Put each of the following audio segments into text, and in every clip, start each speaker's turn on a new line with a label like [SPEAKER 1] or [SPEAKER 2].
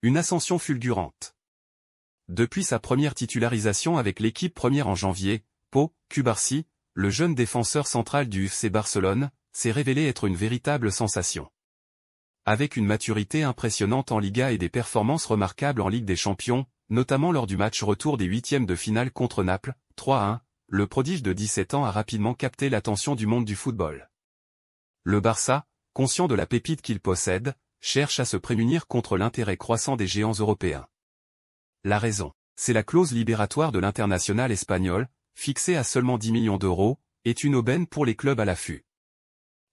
[SPEAKER 1] Une ascension fulgurante. Depuis sa première titularisation avec l'équipe première en janvier, Pau, Cubarsi, le jeune défenseur central du FC Barcelone, s'est révélé être une véritable sensation. Avec une maturité impressionnante en Liga et des performances remarquables en Ligue des Champions, notamment lors du match retour des huitièmes de finale contre Naples, 3-1, le prodige de 17 ans a rapidement capté l'attention du monde du football. Le Barça, conscient de la pépite qu'il possède, cherche à se prémunir contre l'intérêt croissant des géants européens. La raison, c'est la clause libératoire de l'international espagnol, fixée à seulement 10 millions d'euros, est une aubaine pour les clubs à l'affût.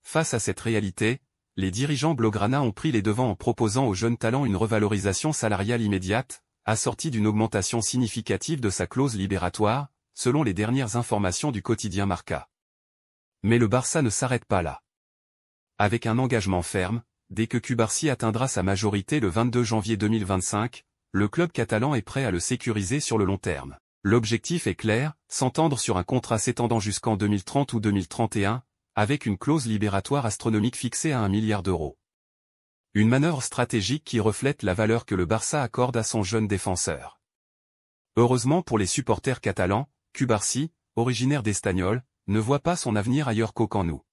[SPEAKER 1] Face à cette réalité, les dirigeants Blaugrana ont pris les devants en proposant aux jeunes talents une revalorisation salariale immédiate, assortie d'une augmentation significative de sa clause libératoire, selon les dernières informations du quotidien Marca. Mais le Barça ne s'arrête pas là. Avec un engagement ferme, Dès que Cubarsi atteindra sa majorité le 22 janvier 2025, le club catalan est prêt à le sécuriser sur le long terme. L'objectif est clair, s'entendre sur un contrat s'étendant jusqu'en 2030 ou 2031, avec une clause libératoire astronomique fixée à un milliard d'euros. Une manœuvre stratégique qui reflète la valeur que le Barça accorde à son jeune défenseur. Heureusement pour les supporters catalans, Cubarsi, originaire d'Estagnol, ne voit pas son avenir ailleurs qu'au nous.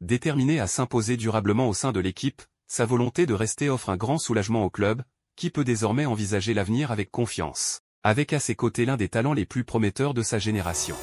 [SPEAKER 1] Déterminé à s'imposer durablement au sein de l'équipe, sa volonté de rester offre un grand soulagement au club, qui peut désormais envisager l'avenir avec confiance, avec à ses côtés l'un des talents les plus prometteurs de sa génération.